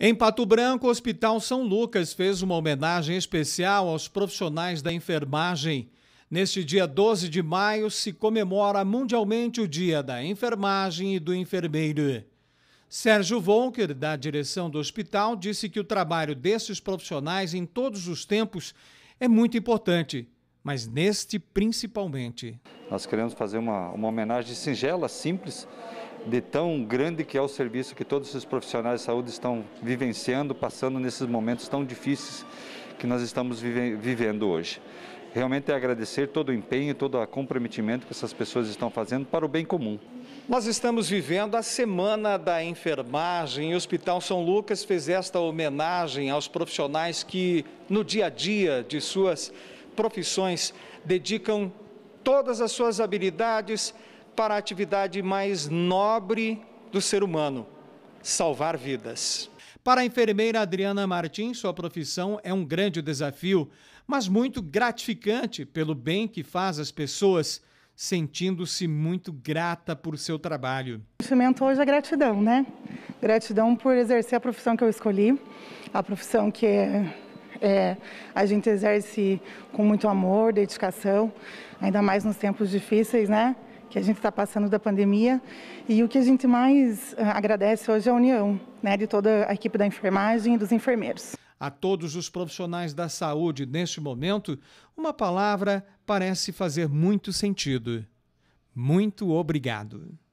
Em Pato Branco, o Hospital São Lucas fez uma homenagem especial aos profissionais da enfermagem. Neste dia 12 de maio se comemora mundialmente o Dia da Enfermagem e do Enfermeiro. Sérgio Volker, da direção do hospital, disse que o trabalho desses profissionais em todos os tempos é muito importante, mas neste principalmente. Nós queremos fazer uma, uma homenagem singela, simples, de tão grande que é o serviço que todos esses profissionais de saúde estão vivenciando, passando nesses momentos tão difíceis que nós estamos vive vivendo hoje. Realmente é agradecer todo o empenho, todo o comprometimento que essas pessoas estão fazendo para o bem comum. Nós estamos vivendo a Semana da Enfermagem e o Hospital São Lucas fez esta homenagem aos profissionais que, no dia a dia de suas profissões, dedicam todas as suas habilidades para a atividade mais nobre do ser humano: salvar vidas. Para a enfermeira Adriana Martins, sua profissão é um grande desafio, mas muito gratificante pelo bem que faz às pessoas, sentindo-se muito grata por seu trabalho. O sentimento hoje é gratidão, né? Gratidão por exercer a profissão que eu escolhi, a profissão que é, é, a gente exerce com muito amor, dedicação, ainda mais nos tempos difíceis, né? que a gente está passando da pandemia e o que a gente mais eh, agradece hoje é a união né, de toda a equipe da enfermagem e dos enfermeiros. A todos os profissionais da saúde neste momento, uma palavra parece fazer muito sentido: muito obrigado.